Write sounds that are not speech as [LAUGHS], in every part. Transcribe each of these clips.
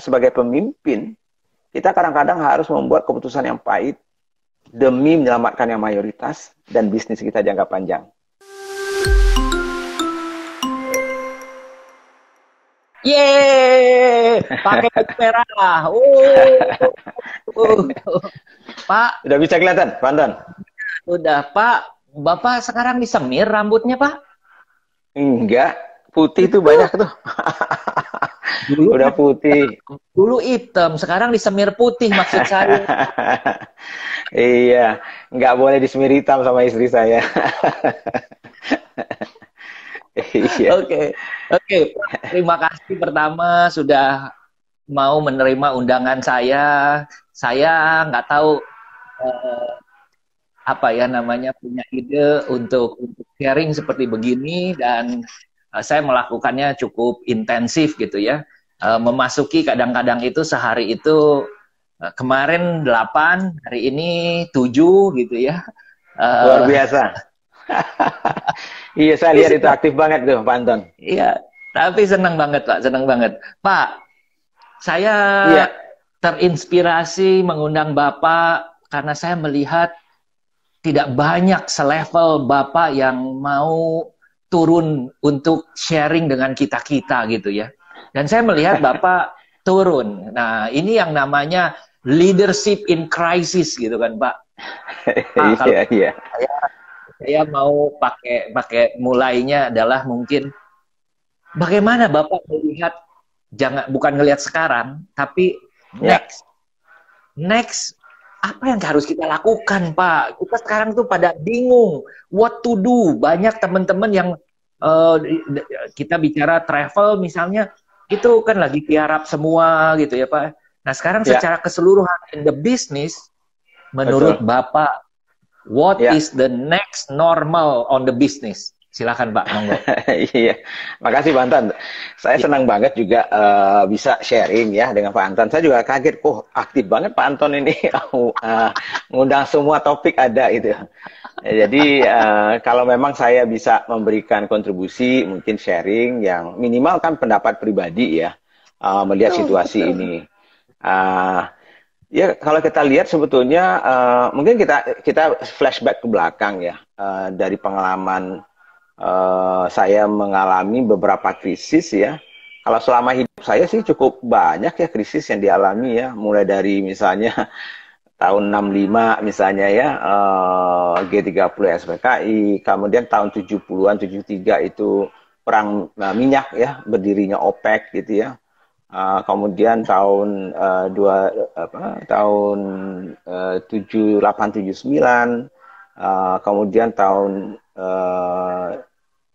sebagai pemimpin, kita kadang-kadang harus membuat keputusan yang pahit demi menyelamatkan yang mayoritas dan bisnis kita jangka panjang. Ye, pakai [LAUGHS] merah. Uh. Oh, [LAUGHS] Pak. Udah bisa kelihatan, Pandan? Udah, Pak. Bapak sekarang disemir rambutnya, Pak? Enggak, putih itu banyak tuh. [LAUGHS] Dulu udah kan putih. Dulu hitam, sekarang disemir putih maksud saya. [LAUGHS] iya, nggak boleh disemir hitam sama istri saya. [LAUGHS] Iya. Oke, oke. Okay. Okay. Terima kasih pertama sudah mau menerima undangan saya. Saya nggak tahu eh, apa ya namanya punya ide untuk, untuk sharing seperti begini dan Eh, saya melakukannya cukup intensif gitu ya. Eh, memasuki kadang-kadang itu sehari itu eh, kemarin 8, hari ini 7 gitu ya. Luar biasa. iya, saya lihat itu aktif banget tuh Pak Anton. Iya, tapi senang banget Pak, senang banget. Pak, saya iya. terinspirasi mengundang Bapak karena saya melihat tidak banyak selevel Bapak yang mau turun untuk sharing dengan kita-kita gitu ya. Dan saya melihat [LAUGHS] Bapak turun. Nah, ini yang namanya leadership in crisis gitu kan, Pak. Nah, [LAUGHS] kalau yeah, yeah. Saya, saya mau pakai pakai mulainya adalah mungkin bagaimana Bapak melihat jangan bukan ngelihat sekarang, tapi yeah. next next apa yang harus kita lakukan, Pak? Kita sekarang tuh pada bingung, what to do. Banyak teman-teman yang uh, kita bicara travel misalnya, itu kan lagi tiarap semua gitu ya, Pak. Nah, sekarang yeah. secara keseluruhan in the business, menurut Betul. Bapak, what yeah. is the next normal on the business? Silakan Pak, monggo. [LAUGHS] iya, makasih Pak Antan. Saya ya. senang banget juga uh, bisa sharing ya dengan Pak Antan. Saya juga kaget, oh aktif banget Pak Anton ini uh, [LAUGHS] semua topik ada itu. Ya, jadi uh, kalau memang saya bisa memberikan kontribusi, mungkin sharing yang minimal kan pendapat pribadi ya uh, melihat situasi betul. ini. Uh, Ya kalau kita lihat sebetulnya uh, mungkin kita kita flashback ke belakang ya uh, dari pengalaman Eh, saya mengalami beberapa krisis ya. Kalau selama hidup saya sih cukup banyak ya krisis yang dialami ya, mulai dari misalnya [LAUGHS] tahun 65 misalnya ya eh, G30 SPKI, kemudian tahun 70-an 73 itu perang eh, minyak ya, berdirinya OPEC gitu ya. kemudian tahun uh, dua apa tahun tujuh delapan kemudian tahun Eh,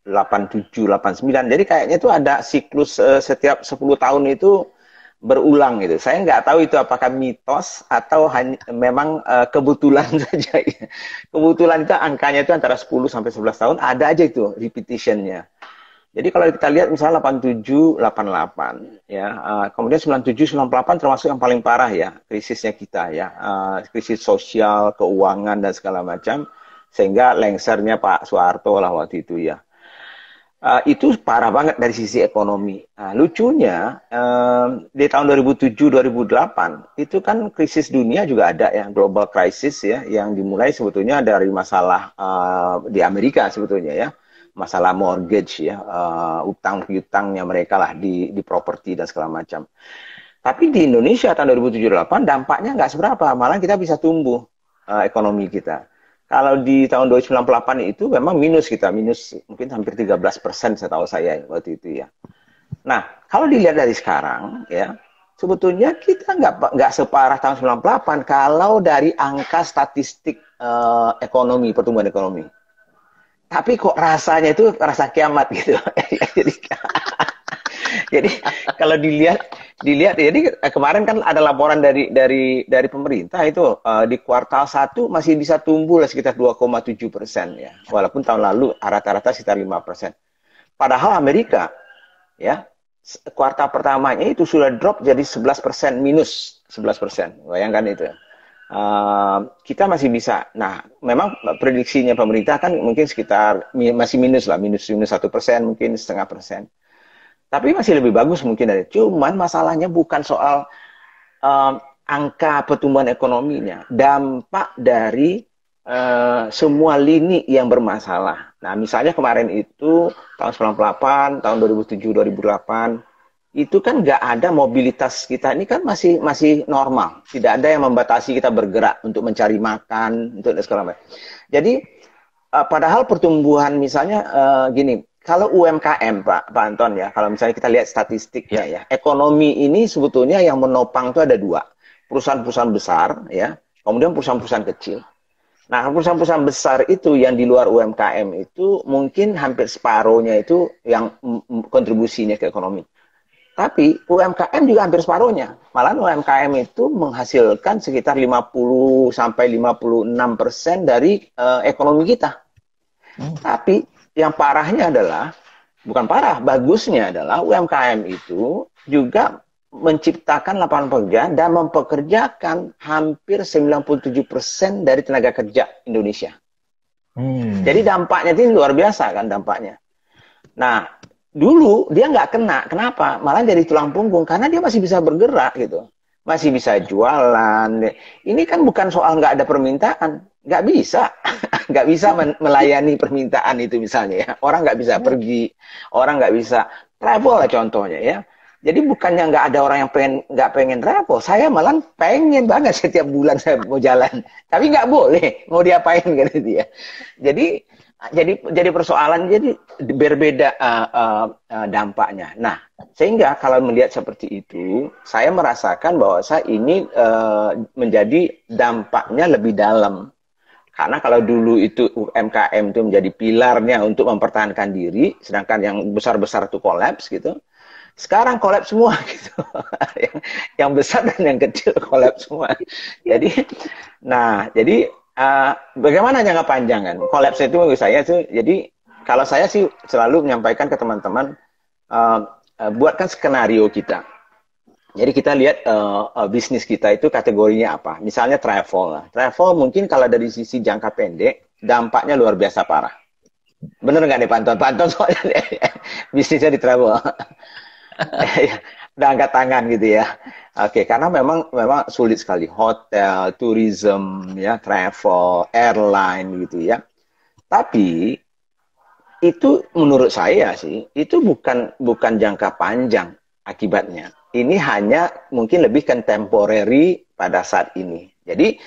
tujuh 87, 89. Jadi kayaknya itu ada siklus uh, setiap 10 tahun itu berulang gitu. Saya nggak tahu itu apakah mitos atau hanya, memang uh, kebetulan [LAUGHS] saja. Kebetulan itu angkanya itu antara 10 sampai 11 tahun ada aja itu repetitionnya. Jadi kalau kita lihat misalnya 87, 88 ya, uh, kemudian 97, 98 termasuk yang paling parah ya krisisnya kita ya, uh, krisis sosial, keuangan dan segala macam sehingga lengsernya Pak Soeharto lah waktu itu ya. Uh, itu parah banget dari sisi ekonomi. Nah, lucunya um, di tahun 2007-2008 itu kan krisis dunia juga ada ya global crisis ya yang dimulai sebetulnya dari masalah uh, di Amerika sebetulnya ya masalah mortgage ya uh, eh, utang piutangnya mereka lah di di properti dan segala macam. Tapi di Indonesia tahun 2007-2008 dampaknya nggak seberapa, malah kita bisa tumbuh uh, ekonomi kita. Kalau di tahun 2098 itu memang minus kita, minus mungkin hampir 13 persen saya tahu saya waktu itu ya. Nah, kalau dilihat dari sekarang ya, sebetulnya kita nggak nggak separah tahun 98 kalau dari angka statistik eh, ekonomi, pertumbuhan ekonomi. Tapi kok rasanya itu rasa kiamat gitu. [LAUGHS] Jadi [LAUGHS] jadi kalau dilihat dilihat jadi kemarin kan ada laporan dari dari dari pemerintah itu uh, di kuartal 1 masih bisa tumbuh lah sekitar 2,7 persen ya walaupun tahun lalu rata-rata sekitar 5 persen padahal Amerika ya kuartal pertamanya itu sudah drop jadi 11 persen minus 11 persen bayangkan itu Uh, kita masih bisa. Nah, memang prediksinya pemerintah kan mungkin sekitar masih minus lah, minus minus satu persen, mungkin setengah persen. Tapi masih lebih bagus mungkin dari. Cuman masalahnya bukan soal um, angka pertumbuhan ekonominya, dampak dari uh, semua lini yang bermasalah. Nah, misalnya kemarin itu tahun 98, tahun 2007, 2008 itu kan nggak ada mobilitas kita ini kan masih masih normal, tidak ada yang membatasi kita bergerak untuk mencari makan untuk segala macam. Jadi eh, padahal pertumbuhan misalnya gini kalau UMKM Pak, Pak Anton ya, kalau misalnya kita lihat statistiknya ya. ya, ekonomi ini sebetulnya yang menopang itu ada dua, perusahaan-perusahaan besar ya, kemudian perusahaan-perusahaan kecil. Nah perusahaan-perusahaan besar itu yang di luar UMKM itu mungkin hampir separohnya itu yang kontribusinya ke ekonomi. Tapi UMKM juga hampir separohnya. malah UMKM itu menghasilkan sekitar 50 sampai 56 persen dari uh, ekonomi kita. Hmm. Tapi yang parahnya adalah bukan parah, bagusnya adalah UMKM itu juga menciptakan lapangan pekerja dan mempekerjakan hampir 97% dari tenaga kerja Indonesia. Hmm. Jadi dampaknya itu luar biasa kan dampaknya. Nah, dulu dia nggak kena, kenapa? Malah jadi tulang punggung karena dia masih bisa bergerak gitu masih bisa jualan. Ini kan bukan soal nggak ada permintaan, nggak bisa, [LAUGHS] nggak bisa melayani permintaan itu misalnya ya. Orang nggak bisa pergi, orang nggak bisa travel lah contohnya ya. Jadi bukannya nggak ada orang yang pengen nggak pengen travel, saya malah pengen banget setiap bulan saya mau jalan, tapi nggak boleh, mau diapain kan gitu ya. Jadi jadi jadi persoalan jadi berbeda uh, uh, dampaknya. Nah, sehingga kalau melihat seperti itu, saya merasakan bahwa saya ini uh, menjadi dampaknya lebih dalam. Karena kalau dulu itu UMKM itu menjadi pilarnya untuk mempertahankan diri, sedangkan yang besar-besar itu kolaps gitu. Sekarang kolaps semua [LAUGHS] gitu. yang, yang besar dan yang kecil kolaps semua. Jadi nah, jadi uh, bagaimana jangka panjang kan? Kolaps itu menurut saya sih, jadi kalau saya sih selalu menyampaikan ke teman-teman, uh, uh, buatkan skenario kita. Jadi kita lihat uh, uh, bisnis kita itu kategorinya apa. Misalnya travel lah. Travel mungkin kalau dari sisi jangka pendek, dampaknya luar biasa parah. Bener nggak nih Panton? Panton soalnya [LAUGHS] bisnisnya di travel. [LAUGHS] udah angkat tangan gitu ya. Oke, okay, karena memang memang sulit sekali hotel, tourism, ya, travel, airline gitu ya. Tapi itu menurut saya sih itu bukan bukan jangka panjang akibatnya. Ini hanya mungkin lebih contemporary pada saat ini. Jadi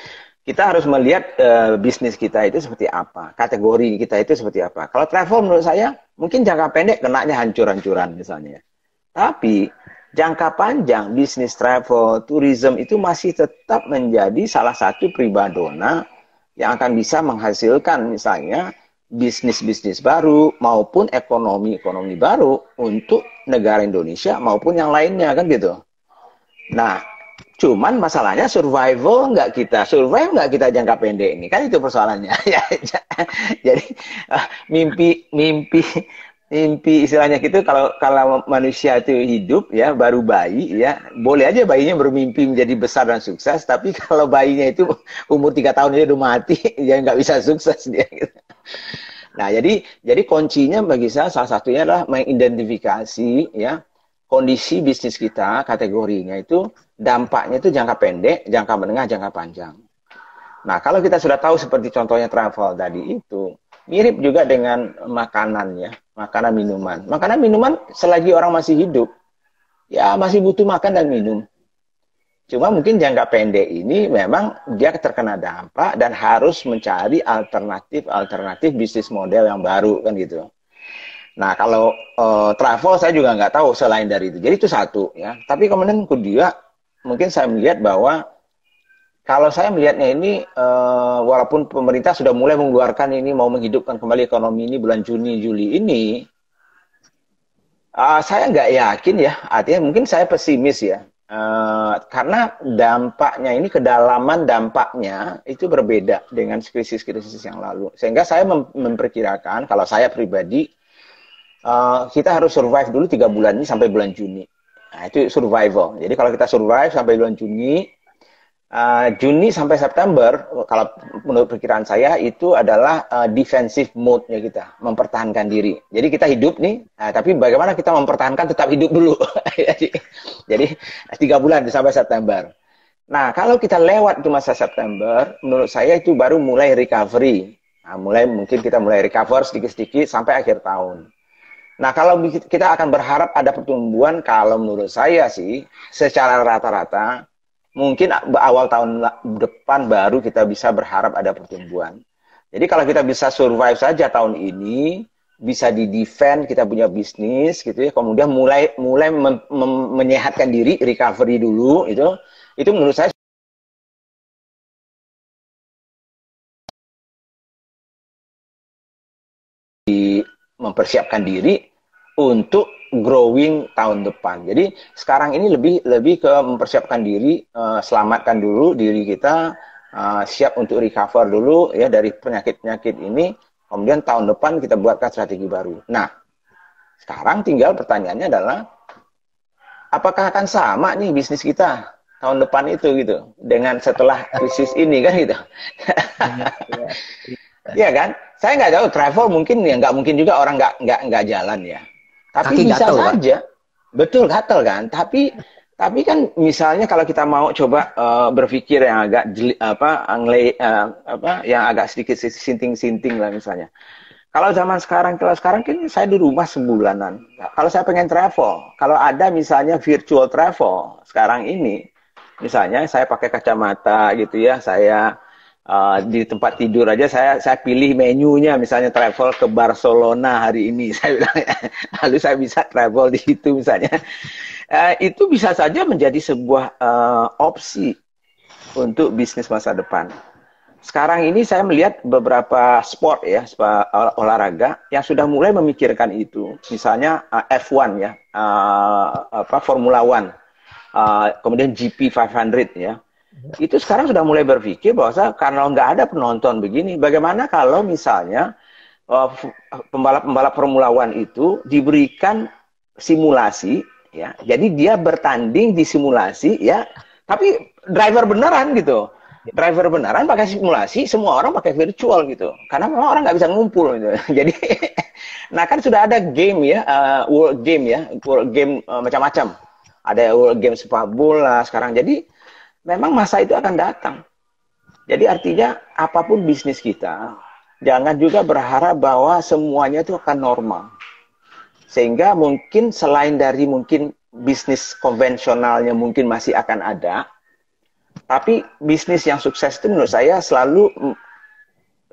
kita harus melihat uh, bisnis kita itu seperti apa, kategori kita itu seperti apa. Kalau travel menurut saya mungkin jangka pendek kenanya hancur-hancuran misalnya. Tapi jangka panjang bisnis travel, tourism itu masih tetap menjadi salah satu pribadona yang akan bisa menghasilkan misalnya bisnis-bisnis baru maupun ekonomi-ekonomi baru untuk negara Indonesia maupun yang lainnya kan gitu. Nah, cuman masalahnya survival nggak kita survive nggak kita jangka pendek ini kan itu persoalannya. [LAUGHS] Ya, jadi eh, mimpi mimpi mimpi istilahnya gitu kalau kalau manusia itu hidup ya baru bayi ya boleh aja bayinya bermimpi menjadi besar dan sukses tapi [LAUGHS] kalau bayinya itu umur tiga tahun dia udah mati ya [LAUGHS] nggak bisa sukses dia gitu. [LAUGHS] nah jadi jadi kuncinya bagi saya salah satunya adalah mengidentifikasi ya kondisi bisnis kita kategorinya itu dampaknya itu jangka pendek jangka menengah jangka panjang Nah, kalau kita sudah tahu seperti contohnya travel tadi itu, mirip juga dengan makanan ya, makanan minuman. Makanan minuman selagi orang masih hidup, ya masih butuh makan dan minum. Cuma mungkin jangka pendek ini memang dia terkena dampak dan harus mencari alternatif-alternatif bisnis model yang baru kan gitu. Nah kalau uh, travel saya juga nggak tahu selain dari itu. Jadi itu satu ya. Tapi kemudian kedua mungkin saya melihat bahwa kalau saya melihatnya ini uh, walaupun pemerintah sudah mulai mengeluarkan ini mau menghidupkan kembali ekonomi ini bulan Juni Juli ini uh, saya nggak yakin ya artinya mungkin saya pesimis ya uh, karena dampaknya ini kedalaman dampaknya itu berbeda dengan krisis-krisis yang lalu sehingga saya mem memperkirakan kalau saya pribadi uh, kita harus survive dulu tiga bulan ini sampai bulan Juni nah, itu survival jadi kalau kita survive sampai bulan Juni Uh, Juni sampai September, kalau menurut perkiraan saya itu adalah uh, defensive mode-nya kita, mempertahankan diri. Jadi kita hidup nih, uh, tapi bagaimana kita mempertahankan tetap hidup dulu. [LAUGHS] Jadi tiga bulan sampai September. Nah kalau kita lewat itu masa September, menurut saya itu baru mulai recovery. Nah, mulai mungkin kita mulai recover sedikit-sedikit sampai akhir tahun. Nah, kalau kita akan berharap ada pertumbuhan, kalau menurut saya sih, secara rata-rata, mungkin awal tahun depan baru kita bisa berharap ada pertumbuhan. Jadi kalau kita bisa survive saja tahun ini, bisa di defend kita punya bisnis gitu ya, kemudian mulai mulai mem, mem, menyehatkan diri, recovery dulu itu, itu menurut saya mempersiapkan diri untuk growing tahun depan. Jadi sekarang ini lebih lebih ke mempersiapkan diri, uh, selamatkan dulu diri kita, uh, siap untuk recover dulu ya dari penyakit-penyakit ini. Kemudian tahun depan kita buatkan strategi baru. Nah, sekarang tinggal pertanyaannya adalah apakah akan sama nih bisnis kita tahun depan itu gitu dengan setelah krisis ini kan gitu. Iya, iya. iya kan? Saya nggak tahu travel mungkin ya nggak mungkin juga orang nggak nggak nggak jalan ya tapi Kaki bisa gatel, saja. Kan? Betul gatel kan. Tapi tapi kan misalnya kalau kita mau coba uh, berpikir yang agak jeli, apa angle uh, eh, apa yang agak sedikit sinting-sinting lah misalnya. Kalau zaman sekarang, kalau sekarang kan saya di rumah sebulanan. Kalau saya pengen travel, kalau ada misalnya virtual travel sekarang ini, misalnya saya pakai kacamata gitu ya, saya Eh, di tempat tidur aja saya saya pilih menunya misalnya travel ke Barcelona hari ini [LAUGHS] saya bilang lalu saya bisa travel di situ misalnya uh, itu bisa saja menjadi sebuah uh, opsi untuk bisnis masa depan sekarang ini saya melihat beberapa sport ya olahraga yang sudah mulai memikirkan itu misalnya uh, F1 ya uh, apa Formula One uh, kemudian GP 500 ya itu sekarang sudah mulai berpikir bahwa karena nggak ada penonton begini, bagaimana kalau misalnya eh, eh, pembalap-pembalap Formula One itu diberikan simulasi, ya, jadi dia bertanding di simulasi, ya, tapi driver beneran gitu, driver beneran pakai simulasi, semua orang pakai virtual gitu, karena memang orang nggak bisa ngumpul gitu, [LAUGHS] jadi, [LAUGHS] nah kan sudah ada game ya, eh, world game ya, world game macam-macam, ada world game sepak bola sekarang, jadi memang masa itu akan datang. Jadi artinya apapun bisnis kita, jangan juga berharap bahwa semuanya itu akan normal. Sehingga mungkin selain dari mungkin bisnis konvensionalnya mungkin masih akan ada, tapi bisnis yang sukses itu menurut saya selalu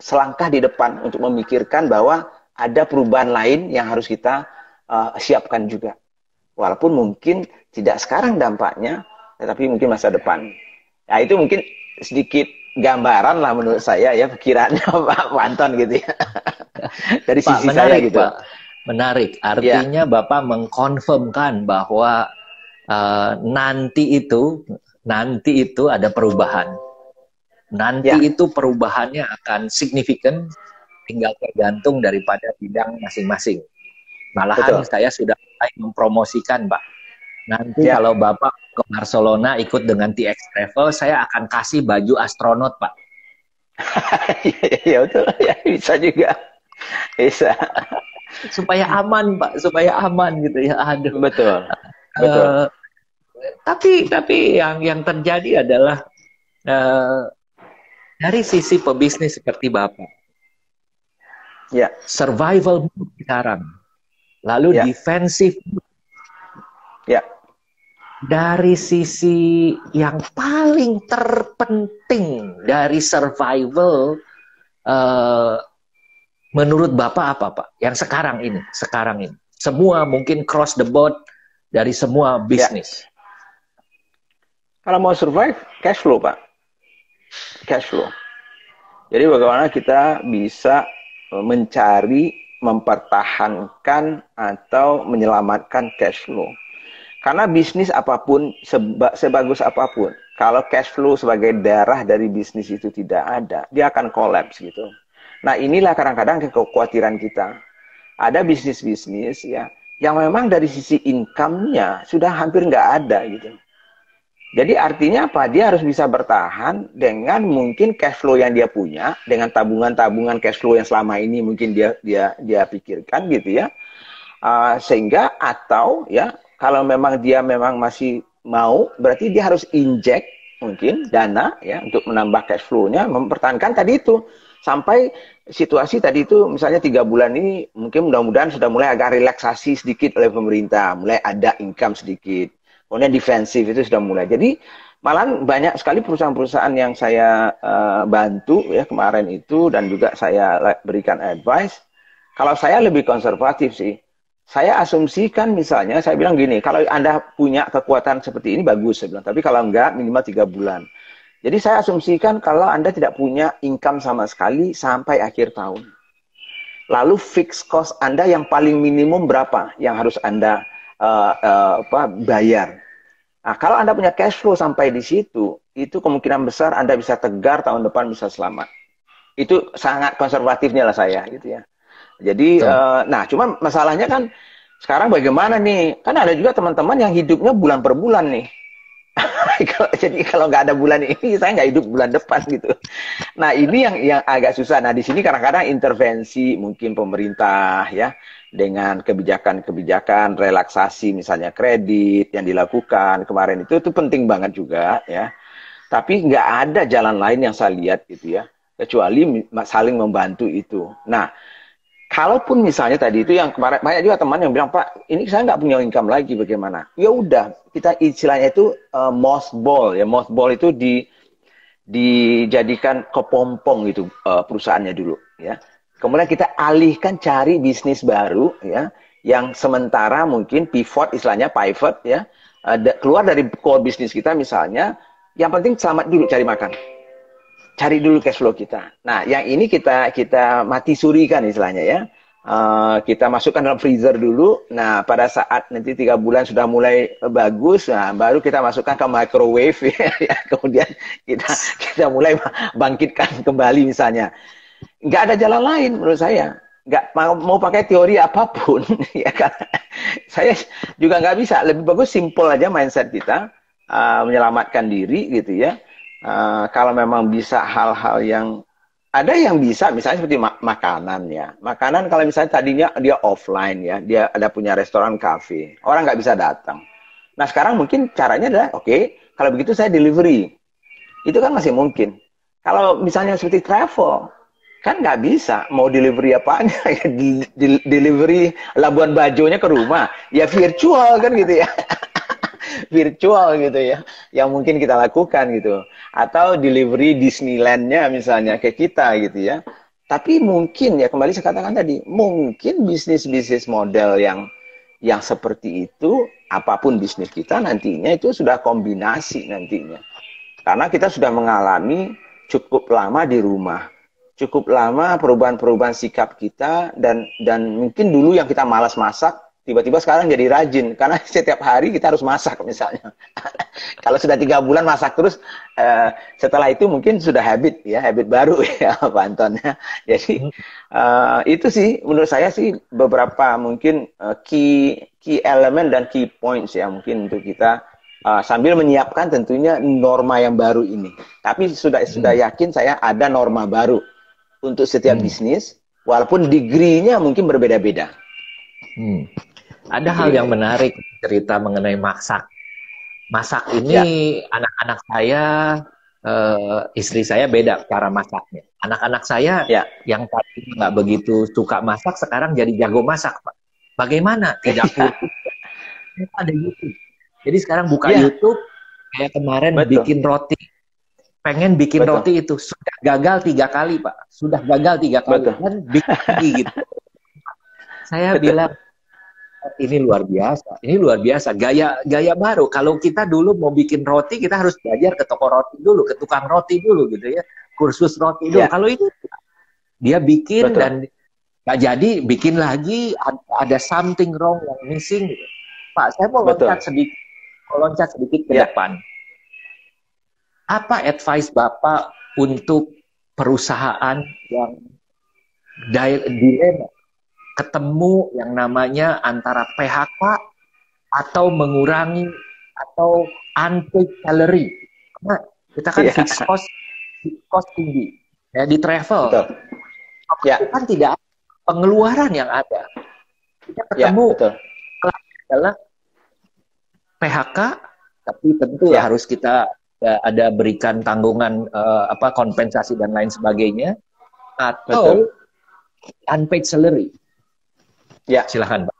selangkah di depan untuk memikirkan bahwa ada perubahan lain yang harus kita uh, siapkan juga. Walaupun mungkin tidak sekarang dampaknya, tetapi mungkin masa depan. Nah itu mungkin sedikit gambaran lah menurut saya ya pikirannya [LAUGHS] Pak Wanton gitu ya. [LAUGHS] Dari Pak, sisi menarik, saya gitu. Pak. Menarik. Artinya ya. Bapak mengkonfirmkan bahwa uh, nanti itu nanti itu ada perubahan. Nanti ya. itu perubahannya akan signifikan tinggal tergantung daripada bidang masing-masing. Malahan Betul. saya sudah mulai mempromosikan, Pak. Nanti ya. kalau Bapak ke Barcelona ikut dengan TX Travel, saya akan kasih baju astronot, Pak. [LAUGHS] Iya betul, ya bisa juga, bisa. Supaya aman, Pak, supaya aman gitu ya. Aduh. Betul, eh, betul. Uh, tapi tapi yang yang terjadi adalah uh, dari sisi pebisnis seperti bapak, ya. survival sekarang, lalu ya. defensif, ya dari sisi yang paling terpenting dari survival uh, menurut Bapak apa Pak? Yang sekarang ini, sekarang ini. Semua mungkin cross the board dari semua ya. bisnis. Ya. Kalau mau survive, cash flow Pak. Cash flow. Jadi bagaimana kita bisa mencari, mempertahankan atau menyelamatkan cash flow karena bisnis apapun, seba, sebagus apapun, kalau cash flow sebagai darah dari bisnis itu tidak ada, dia akan kolaps gitu. Nah inilah kadang-kadang kekhawatiran kita. Ada bisnis-bisnis ya, yang memang dari sisi income-nya sudah hampir nggak ada gitu. Jadi artinya apa? Dia harus bisa bertahan dengan mungkin cash flow yang dia punya, dengan tabungan-tabungan cash flow yang selama ini mungkin dia dia dia pikirkan gitu ya. Uh, sehingga atau ya kalau memang dia memang masih mau, berarti dia harus inject mungkin dana ya untuk menambah cash flow-nya, mempertahankan tadi itu sampai situasi tadi itu misalnya tiga bulan ini mungkin mudah-mudahan sudah mulai agak relaksasi sedikit oleh pemerintah, mulai ada income sedikit, kemudian defensif itu sudah mulai. Jadi malah banyak sekali perusahaan-perusahaan yang saya uh, bantu ya kemarin itu dan juga saya berikan advice. Kalau saya lebih konservatif sih, saya asumsikan misalnya, saya bilang gini, kalau Anda punya kekuatan seperti ini bagus, saya bilang. Tapi kalau enggak, minimal tiga bulan. Jadi saya asumsikan kalau Anda tidak punya income sama sekali sampai akhir tahun. Lalu fixed cost Anda yang paling minimum berapa yang harus Anda uh, uh, apa, bayar. Nah, kalau Anda punya cash flow sampai di situ, itu kemungkinan besar Anda bisa tegar tahun depan bisa selamat. Itu sangat konservatifnya lah saya gitu ya. Jadi, uh, nah cuman masalahnya kan sekarang bagaimana nih? Kan ada juga teman-teman yang hidupnya bulan per bulan nih. [LAUGHS] jadi kalau nggak ada bulan ini, saya nggak hidup bulan depan gitu. Nah ini yang yang agak susah. Nah di sini kadang-kadang intervensi mungkin pemerintah ya dengan kebijakan-kebijakan relaksasi misalnya kredit yang dilakukan kemarin itu itu penting banget juga ya. Tapi nggak ada jalan lain yang saya lihat gitu ya kecuali saling membantu itu. Nah kalaupun misalnya tadi itu yang kemarin banyak juga teman yang bilang Pak ini saya nggak punya income lagi bagaimana ya udah kita istilahnya itu uh, mothball ya mothball itu di dijadikan kepompong gitu uh, perusahaannya dulu ya kemudian kita alihkan cari bisnis baru ya yang sementara mungkin pivot istilahnya pivot ya uh, keluar dari core bisnis kita misalnya yang penting selamat dulu cari makan cari dulu cash flow kita. Nah, yang ini kita kita mati suri kan istilahnya ya. Uh, kita masukkan dalam freezer dulu. Nah, pada saat nanti tiga bulan sudah mulai bagus, nah, baru kita masukkan ke microwave. [LAUGHS] Ya, Kemudian kita kita mulai bangkitkan kembali misalnya. Nggak ada jalan lain menurut saya. Nggak mau, mau pakai teori apapun, [LAUGHS] ya kan? Saya juga nggak bisa. Lebih bagus simple aja mindset kita uh, menyelamatkan diri gitu ya Eh, kalau memang bisa hal-hal yang ada yang bisa misalnya seperti mak makanan ya makanan kalau misalnya tadinya dia offline ya dia ada punya restoran kafe orang nggak bisa datang nah sekarang mungkin caranya adalah oke okay, kalau begitu saya delivery itu kan masih mungkin kalau misalnya seperti travel kan nggak bisa mau delivery apa-apa [LAUGHS] ya delivery Labuan Bajonya ke rumah ya virtual kan gitu ya [LAUGHS] virtual gitu ya yang mungkin kita lakukan gitu atau delivery Disneylandnya misalnya ke kita gitu ya tapi mungkin ya kembali saya katakan tadi mungkin bisnis bisnis model yang yang seperti itu apapun bisnis kita nantinya itu sudah kombinasi nantinya karena kita sudah mengalami cukup lama di rumah cukup lama perubahan-perubahan sikap kita dan dan mungkin dulu yang kita malas masak tiba-tiba sekarang jadi rajin karena [LAUGHS] setiap hari kita harus masak misalnya [LAUGHS] kalau sudah tiga bulan masak terus uh, setelah itu mungkin sudah habit ya habit baru [LAUGHS] ya Pak ya jadi uh, itu sih menurut saya sih beberapa mungkin uh, key key elemen dan key points ya mungkin untuk kita uh, sambil menyiapkan tentunya norma yang baru ini tapi sudah hmm. sudah yakin saya ada norma baru untuk setiap hmm. bisnis walaupun degree-nya mungkin berbeda-beda. Hmm. Ada hal yang ya. menarik cerita mengenai masak. Masak ini ya. anak-anak ya. saya, uh, istri saya beda cara masaknya. Anak-anak saya ya. yang tadi nggak begitu suka masak, sekarang jadi jago masak, Pak. Bagaimana? [LAUGHS] Tidak ada YouTube. Jadi sekarang buka ya. YouTube, kayak kemarin Betul. bikin roti pengen bikin Betul. roti itu sudah gagal tiga kali pak sudah gagal tiga kali Betul. Kan bikin gitu [LAUGHS] saya Betul. bilang ini luar biasa. Ini luar biasa. Gaya gaya baru. Kalau kita dulu mau bikin roti, kita harus belajar ke toko roti dulu, ke tukang roti dulu gitu ya. Kursus roti dulu. Ya. Kalau itu dia bikin Betul. dan nggak jadi, bikin lagi ada something wrong yang missing. Gitu. Pak, saya mau Betul. loncat sedikit, mau loncat sedikit ke ya. depan. Apa advice Bapak untuk perusahaan yang dilema ketemu yang namanya antara PHK atau mengurangi atau anti salary Karena kita kan yeah. fixed cost, fixed cost tinggi ya di travel. Betul. Ya. Kan tidak pengeluaran yang ada. Kita ya, ketemu yeah, betul. adalah PHK tapi tentu yeah. harus kita ada, ada berikan tanggungan uh, apa kompensasi dan lain sebagainya atau Betul. unpaid salary Ya. Silahkan, Pak.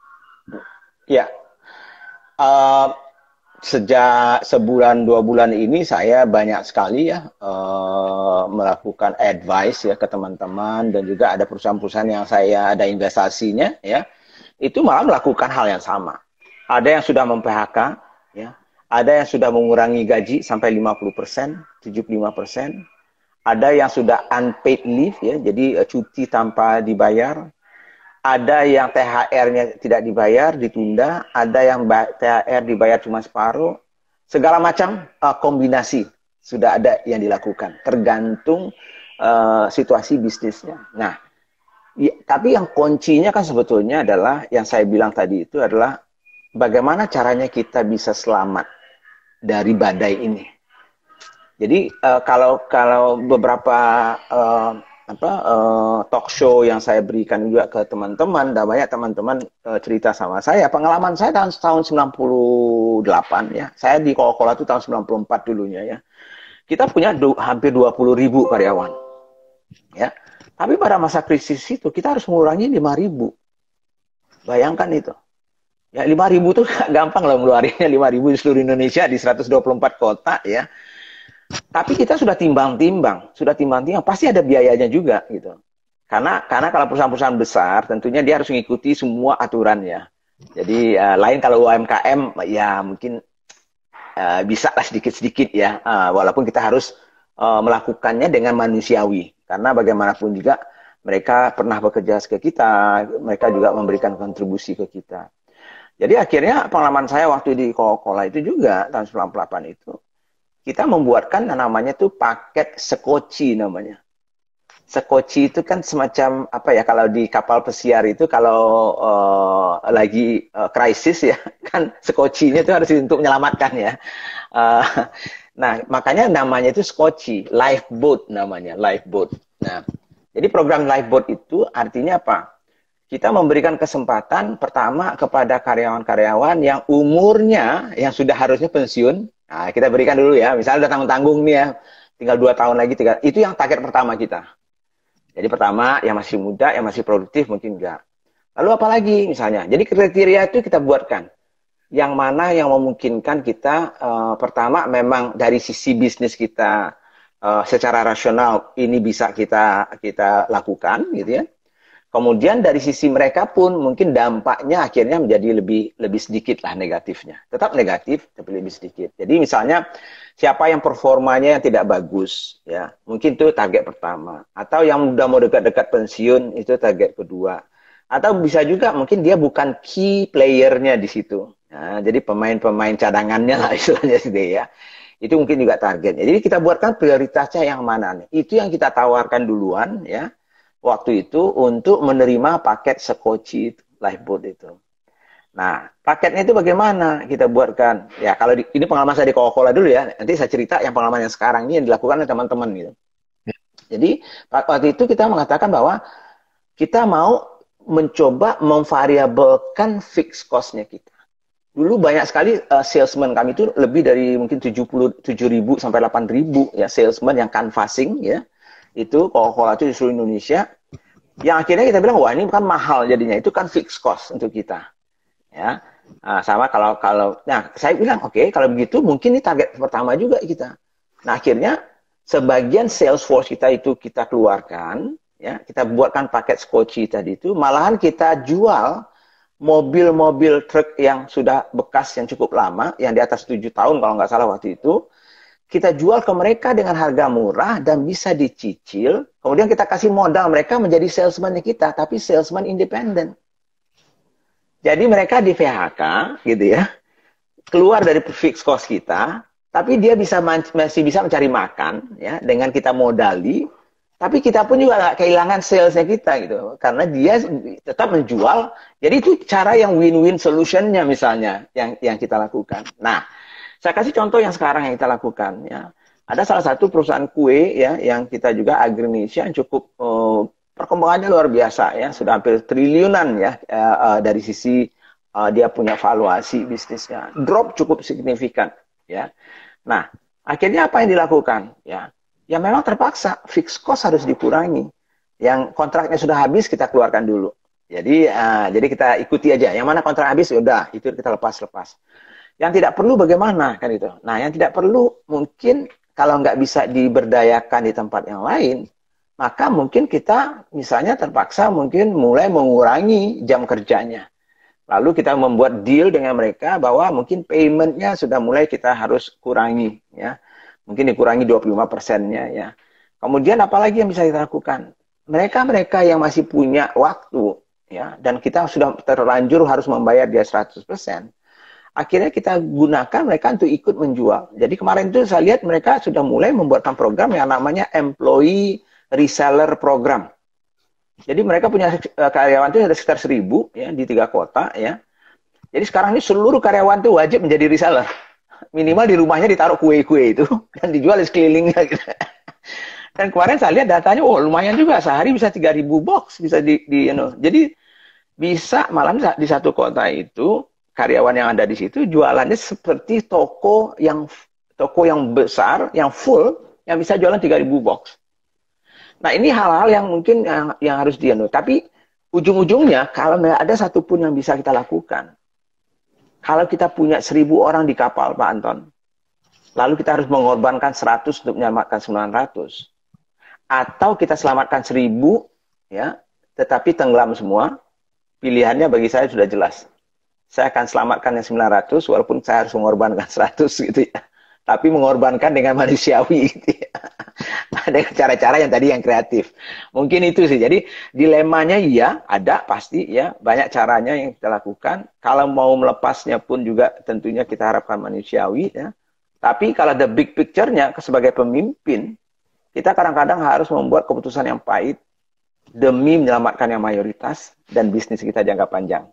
Ya. Uh, sejak sebulan dua bulan ini saya banyak sekali ya uh, melakukan advice ya ke teman-teman dan juga ada perusahaan-perusahaan yang saya ada investasinya ya itu malah melakukan hal yang sama ada yang sudah memphk ya ada yang sudah mengurangi gaji sampai 50 persen 75 persen ada yang sudah unpaid leave ya jadi eh, cuti tanpa dibayar ada yang THR-nya tidak dibayar, ditunda, ada yang THR dibayar cuma separuh, segala macam uh, kombinasi sudah ada yang dilakukan, tergantung uh, situasi bisnisnya. Nah, ya, tapi yang kuncinya kan sebetulnya adalah yang saya bilang tadi itu adalah bagaimana caranya kita bisa selamat dari badai ini. Jadi uh, kalau kalau beberapa uh, apa uh, talk show yang saya berikan juga ke teman-teman dan banyak teman-teman uh, cerita sama saya pengalaman saya tahun tahun 98 ya saya di Coca-Cola itu tahun 94 dulunya ya kita punya du hampir 20 ribu karyawan ya tapi pada masa krisis itu kita harus mengurangi 5 ribu bayangkan itu ya 5 ribu tuh [LAUGHS] gampang lah mengeluarkannya 5 ribu di seluruh Indonesia di 124 kota ya tapi kita sudah timbang-timbang, sudah timbang-timbang, pasti ada biayanya juga gitu. Karena karena kalau perusahaan-perusahaan besar tentunya dia harus mengikuti semua aturannya. Jadi uh, lain kalau UMKM ya mungkin uh, bisa lah sedikit-sedikit ya, uh, walaupun kita harus uh, melakukannya dengan manusiawi. Karena bagaimanapun juga mereka pernah bekerja ke kita, mereka juga memberikan kontribusi ke kita. Jadi akhirnya pengalaman saya waktu di Coca-Cola itu juga tahun 98 itu, kita membuatkan namanya tuh paket sekoci namanya. Sekoci itu kan semacam apa ya kalau di kapal pesiar itu kalau uh, lagi uh, krisis ya [LAUGHS] kan sekocinya itu harus untuk menyelamatkan ya. Uh, nah makanya namanya itu sekoci, lifeboat namanya lifeboat. Nah jadi program lifeboat itu artinya apa? Kita memberikan kesempatan pertama kepada karyawan-karyawan yang umurnya yang sudah harusnya pensiun Nah, kita berikan dulu ya. Misalnya udah tanggung-tanggung nih ya, tinggal dua tahun lagi, tiga. Itu yang target pertama kita. Jadi pertama, yang masih muda, yang masih produktif mungkin enggak. Lalu apa lagi misalnya? Jadi kriteria itu kita buatkan. Yang mana yang memungkinkan kita, uh, pertama memang dari sisi bisnis kita uh, secara rasional ini bisa kita kita lakukan gitu ya. Kemudian dari sisi mereka pun mungkin dampaknya akhirnya menjadi lebih lebih sedikit lah negatifnya. Tetap negatif tapi lebih sedikit. Jadi misalnya siapa yang performanya yang tidak bagus ya, mungkin itu target pertama atau yang sudah mau dekat-dekat pensiun itu target kedua. Atau bisa juga mungkin dia bukan key playernya di situ. Nah, jadi pemain-pemain cadangannya lah [LAUGHS] istilahnya sih ya. Itu mungkin juga targetnya. Jadi kita buatkan prioritasnya yang mana nih. Itu yang kita tawarkan duluan ya waktu itu untuk menerima paket sekoci itu, lifeboat itu. Nah, paketnya itu bagaimana kita buatkan? Ya, kalau di, ini pengalaman saya di Coca-Cola dulu ya. Nanti saya cerita yang pengalaman yang sekarang ini yang dilakukan oleh teman-teman gitu. Ya. Jadi waktu itu kita mengatakan bahwa kita mau mencoba memvariabelkan fixed cost-nya kita. Dulu banyak sekali uh, salesman kami itu lebih dari mungkin tujuh ribu sampai delapan ribu ya salesman yang canvassing ya itu Coca-Cola itu di seluruh Indonesia yang akhirnya kita bilang wah ini kan mahal jadinya itu kan fixed cost untuk kita ya nah, sama kalau kalau nah saya bilang oke okay, kalau begitu mungkin ini target pertama juga kita nah akhirnya sebagian sales force kita itu kita keluarkan ya kita buatkan paket skoci tadi itu malahan kita jual mobil-mobil truk yang sudah bekas yang cukup lama yang di atas tujuh tahun kalau nggak salah waktu itu kita jual ke mereka dengan harga murah dan bisa dicicil. Kemudian kita kasih modal mereka menjadi salesman kita, tapi salesman independen. Jadi mereka di PHK, gitu ya, keluar dari fixed cost kita, tapi dia bisa masih bisa mencari makan, ya, dengan kita modali. Tapi kita pun juga nggak kehilangan salesnya kita gitu, karena dia tetap menjual. Jadi itu cara yang win-win solutionnya misalnya yang yang kita lakukan. Nah, saya kasih contoh yang sekarang yang kita lakukan ya. Ada salah satu perusahaan kue ya yang kita juga Agrinesia yang cukup uh, perkembangannya luar biasa ya, sudah hampir triliunan ya uh, uh, dari sisi uh, dia punya valuasi bisnisnya. Drop cukup signifikan ya. Nah, akhirnya apa yang dilakukan ya? Ya memang terpaksa fix cost harus dikurangi. Yang kontraknya sudah habis kita keluarkan dulu. Jadi uh, jadi kita ikuti aja. Yang mana kontrak habis ya udah itu kita lepas-lepas. Yang tidak perlu bagaimana kan itu. Nah, yang tidak perlu mungkin kalau nggak bisa diberdayakan di tempat yang lain, maka mungkin kita misalnya terpaksa mungkin mulai mengurangi jam kerjanya. Lalu kita membuat deal dengan mereka bahwa mungkin paymentnya sudah mulai kita harus kurangi ya. Mungkin dikurangi 25 persennya ya. Kemudian apalagi yang bisa kita lakukan? Mereka-mereka yang masih punya waktu ya dan kita sudah terlanjur harus membayar dia 100%. persen akhirnya kita gunakan mereka untuk ikut menjual. Jadi kemarin itu saya lihat mereka sudah mulai membuatkan program yang namanya employee reseller program. Jadi mereka punya eh, karyawan itu ada sekitar seribu ya di tiga kota ya. Jadi sekarang ini seluruh karyawan itu wajib menjadi reseller. [LAUGHS] Minimal di rumahnya ditaruh kue-kue itu [LAUGHS] dan dijual di sekelilingnya gitu. [LAUGHS] Dan kemarin saya lihat datanya, oh lumayan juga sehari bisa 3000 box bisa di, di you know. Jadi bisa malam di satu kota itu karyawan yang ada di situ jualannya seperti toko yang toko yang besar, yang full, yang bisa jualan 3.000 box. Nah ini hal-hal yang mungkin yang, eh, yang harus dianu. Tapi ujung-ujungnya kalau nggak ada satupun yang bisa kita lakukan, kalau kita punya 1.000 orang di kapal, Pak Anton, lalu kita harus mengorbankan 100 untuk menyelamatkan 900. Atau kita selamatkan 1000 ya, tetapi tenggelam semua, pilihannya bagi saya sudah jelas saya akan selamatkan yang 900 walaupun saya harus mengorbankan 100 gitu ya. Tapi mengorbankan dengan manusiawi gitu ya. Ada [LAUGHS] cara-cara yang tadi yang kreatif. Mungkin itu sih. Jadi dilemanya iya, ada pasti ya. Banyak caranya yang kita lakukan. Kalau mau melepasnya pun juga tentunya kita harapkan manusiawi ya. Tapi kalau the big picture-nya sebagai pemimpin, kita kadang-kadang harus membuat keputusan yang pahit demi menyelamatkan yang mayoritas dan bisnis kita jangka panjang.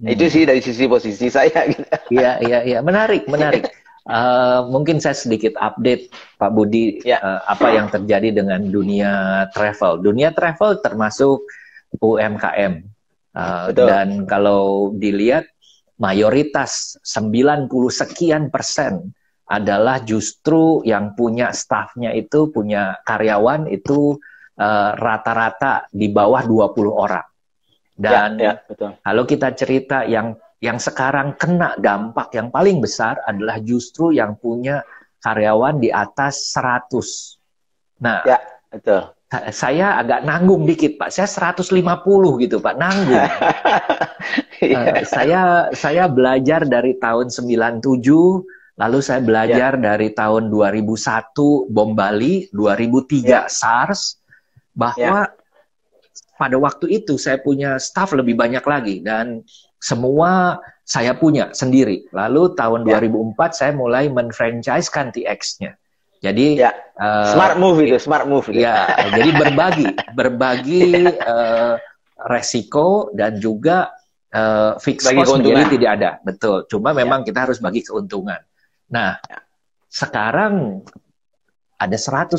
Hmm. Itu sih dari sisi posisi [LAUGHS] saya. Gitu. Iya, iya, iya. Menarik, menarik. Uh, [LAUGHS] mungkin saya sedikit update Pak Budi ya. uh, apa yang terjadi dengan dunia travel. Dunia travel termasuk UMKM. Uh, eh, dan kalau dilihat mayoritas 90 sekian persen adalah justru yang punya staffnya itu punya karyawan itu rata-rata uh, di bawah 20 orang. Dan ya, ya, betul. kalau kita cerita yang yang sekarang kena dampak yang paling besar adalah justru yang punya karyawan di atas 100. Nah, ya, betul. Saya agak nanggung dikit, Pak. Saya 150 gitu, Pak. Nanggung. [LAUGHS] yeah. Iya. saya saya belajar dari tahun 97 Lalu saya belajar yeah. dari tahun 2001 bom Bali, 2003 yeah. SARS bahwa yeah pada waktu itu saya punya staff lebih banyak lagi dan semua saya punya sendiri. Lalu tahun ya. 2004 saya mulai menfranchisekan TX-nya. Jadi ya. Eh, smart move itu, smart move. Ya, jadi berbagi, [LAUGHS] berbagi uh, resiko dan juga uh, fixed bagi cost keuntungan. tidak ada. Betul. Cuma memang ya. kita harus bagi keuntungan. Nah, ya. sekarang ada 150.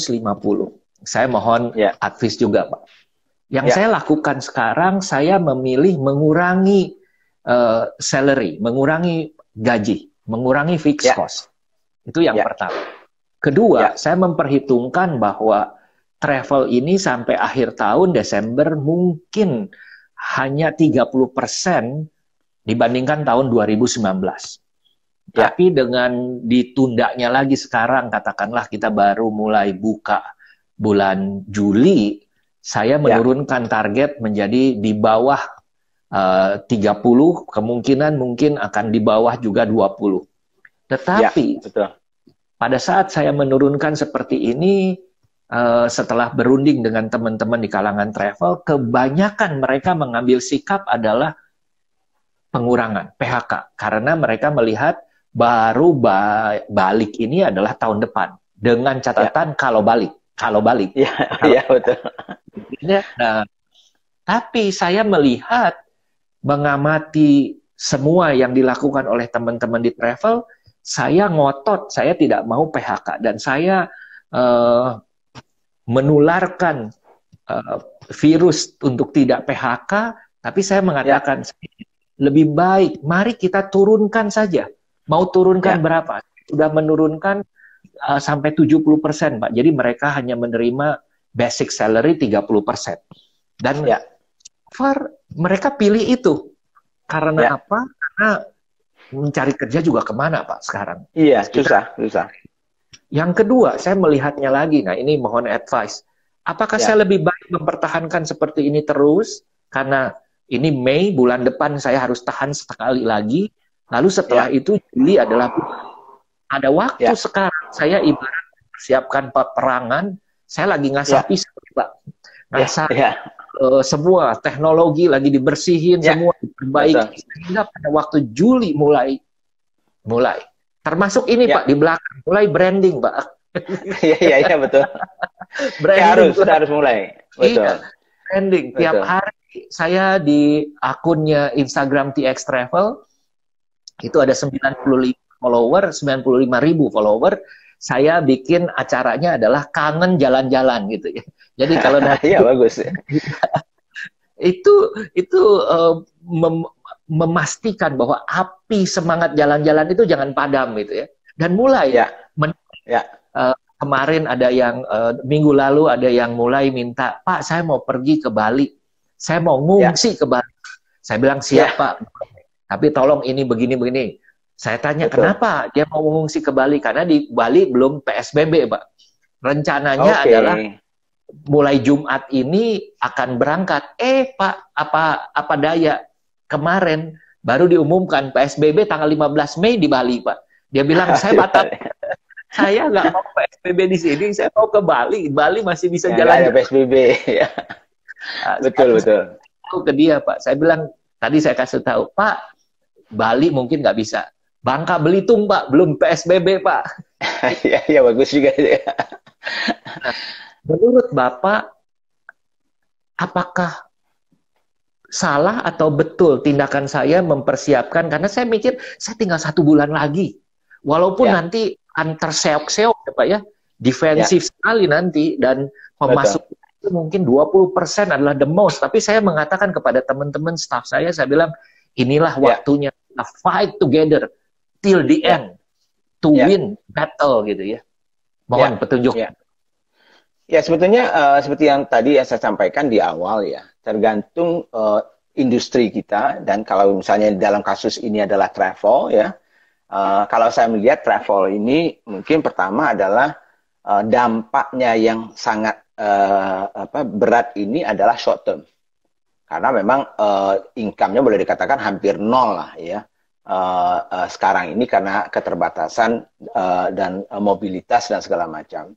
Saya mohon ya. advis juga, Pak yang ya. saya lakukan sekarang, saya memilih mengurangi uh, salary, mengurangi gaji, mengurangi fixed ya. cost. Itu yang ya. pertama. Kedua, ya. saya memperhitungkan bahwa travel ini sampai akhir tahun Desember mungkin hanya 30% dibandingkan tahun 2019. Ya. Tapi dengan ditundanya lagi sekarang, katakanlah kita baru mulai buka bulan Juli, saya ya. menurunkan ya. target menjadi di bawah eh, uh, 30, kemungkinan mungkin akan di bawah juga 20. Tetapi ya, betul. pada saat saya menurunkan seperti ini, uh, setelah berunding dengan teman-teman di kalangan travel, kebanyakan mereka mengambil sikap adalah pengurangan PHK karena mereka melihat baru ba balik ini adalah tahun depan dengan catatan ya. kalau balik kalau balik. Iya, ya, betul. Nah, tapi saya melihat mengamati semua yang dilakukan oleh teman-teman di travel, saya ngotot, saya tidak mau PHK dan saya uh, menularkan uh, virus untuk tidak PHK, tapi saya mengatakan ya. lebih baik mari kita turunkan saja. Mau turunkan ya. berapa? Sudah menurunkan uh, sampai 70%, Pak. Jadi mereka hanya menerima basic salary 30%. Dan ya, far mereka pilih itu. Karena ya. apa? Karena mencari kerja juga kemana, Pak, sekarang. Iya, susah, susah. Yang kedua, saya melihatnya lagi. Nah, ini mohon advice. Apakah ya. saya lebih baik mempertahankan seperti ini terus? Karena ini Mei, bulan depan saya harus tahan sekali lagi. Lalu setelah ya. itu Juli adalah ada waktu yeah. sekarang saya ibarat siapkan peperangan, saya lagi ngasah yeah. Ya. pisau, Pak. Ya, ngasah yeah. Ya. Uh, semua teknologi lagi dibersihin yeah. semua diperbaiki Betul. sehingga pada waktu Juli mulai mulai termasuk ini ya. Pak di belakang mulai branding Pak. [LAUGHS] Iya iya iya betul. [LAUGHS] branding ya, harus sudah harus mulai. Iya, betul. Iya. Branding betul. tiap hari saya di akunnya Instagram TX Travel itu ada 95 follower, 95 ribu follower, saya bikin acaranya adalah kangen jalan-jalan gitu ya. Jadi kalau nanti [LAUGHS] ya bagus ya. [LAUGHS] itu itu uh, mem memastikan bahwa api semangat jalan-jalan itu jangan padam gitu ya. Dan mulai ya. ya. Uh, kemarin ada yang uh, minggu lalu ada yang mulai minta, "Pak, saya mau pergi ke Bali. Saya mau ya. ngungsi ya. ke Bali." Saya bilang, siapa? ya. Tapi tolong ini begini-begini. Saya tanya Betul. kenapa dia mau mengungsi ke Bali karena di Bali belum PSBB, Pak. Rencananya okay. adalah mulai Jumat ini akan berangkat. Eh, Pak, apa apa daya kemarin baru diumumkan PSBB tanggal 15 Mei di Bali, Pak. Dia bilang saya [LAUGHS] iya, batal. Iya. [LAUGHS] saya nggak mau PSBB di sini, saya mau ke Bali. Bali masih bisa ya, jalan. Ada PSBB. ya. ya, [LAUGHS] ya. Nah, betul, betul. Aku ke dia, Pak. Saya bilang tadi saya kasih tahu, Pak, Bali mungkin nggak bisa. Bangka Belitung Pak, belum PSBB Pak. [LAUGHS] Iya, ya, bagus juga. Ya. [LAUGHS] Menurut Bapak, apakah salah atau betul tindakan saya mempersiapkan? Karena saya mikir, saya tinggal satu bulan lagi. Walaupun ya. nanti antar seok-seok ya Pak ya, defensif ya. sekali nanti, dan memasuki itu mungkin 20% adalah the most. Tapi saya mengatakan kepada teman-teman staff saya, saya bilang, inilah ya. waktunya. Yeah. Fight together till the ya. end to yeah. win battle gitu ya. Mohon yeah. petunjuk. Yeah. Ya sebetulnya uh, seperti yang tadi ya, saya sampaikan di awal ya, tergantung uh, industri kita dan kalau misalnya dalam kasus ini adalah travel ya, uh, kalau saya melihat travel ini mungkin pertama adalah uh, dampaknya yang sangat uh, apa, berat ini adalah short term karena memang uh, income-nya boleh dikatakan hampir nol lah ya uh, uh, sekarang ini karena keterbatasan uh, dan uh, mobilitas dan segala macam.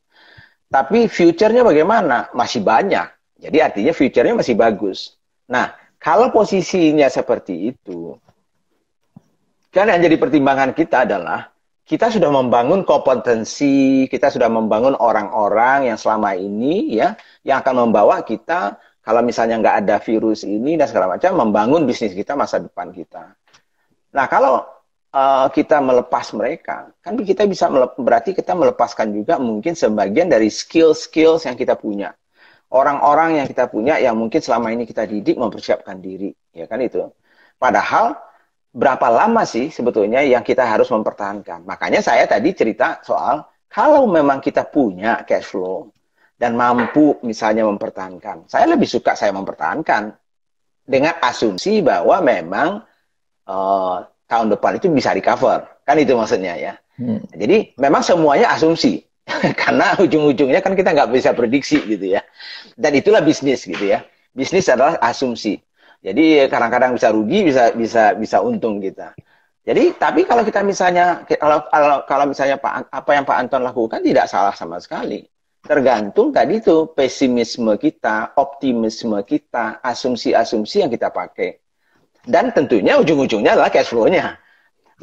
Tapi future-nya bagaimana? Masih banyak. Jadi artinya future-nya masih bagus. Nah, kalau posisinya seperti itu, kan yang jadi pertimbangan kita adalah kita sudah membangun kompetensi, kita sudah membangun orang-orang yang selama ini ya yang akan membawa kita kalau misalnya nggak ada virus ini dan segala macam membangun bisnis kita masa depan kita. Nah, kalau uh, kita melepas mereka, kan kita bisa berarti kita melepaskan juga mungkin sebagian dari skill skill yang kita punya. Orang-orang yang kita punya yang mungkin selama ini kita didik mempersiapkan diri, ya kan itu. Padahal berapa lama sih sebetulnya yang kita harus mempertahankan? Makanya saya tadi cerita soal kalau memang kita punya cash flow dan mampu misalnya mempertahankan. Saya lebih suka saya mempertahankan dengan asumsi bahwa memang Eh, tahun depan itu bisa recover. Kan itu maksudnya ya. Hmm. Jadi memang semuanya asumsi. [LAUGHS] Karena ujung-ujungnya kan kita nggak bisa prediksi gitu ya. Dan itulah bisnis gitu ya. Bisnis adalah asumsi. Jadi kadang-kadang bisa rugi, bisa bisa bisa untung kita. Gitu. Jadi tapi kalau kita misalnya kalau kalau, kalau misalnya Pak apa yang Pak Anton lakukan tidak salah sama sekali. Tergantung tadi itu pesimisme kita, optimisme kita, asumsi-asumsi yang kita pakai. Dan tentunya ujung-ujungnya adalah cash flow-nya.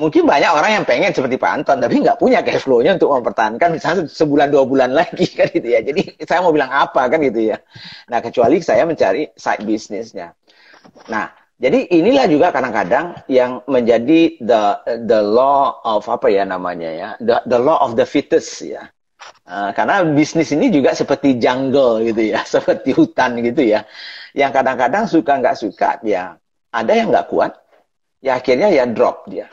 Mungkin banyak orang yang pengen seperti Pak Anton, tapi nggak punya cash flow-nya untuk mempertahankan misalnya sebulan dua bulan lagi [LAUGHS] kan gitu ya. Jadi saya mau bilang apa kan gitu ya. Nah kecuali saya mencari side bisnisnya. Nah jadi inilah juga kadang-kadang yang menjadi the the law of apa ya namanya ya the the law of the fittest ya. Uh, karena bisnis ini juga seperti jungle gitu ya, [LAUGHS] seperti hutan gitu ya. Yang kadang-kadang suka nggak suka ya ada yang nggak kuat, ya akhirnya ya drop dia.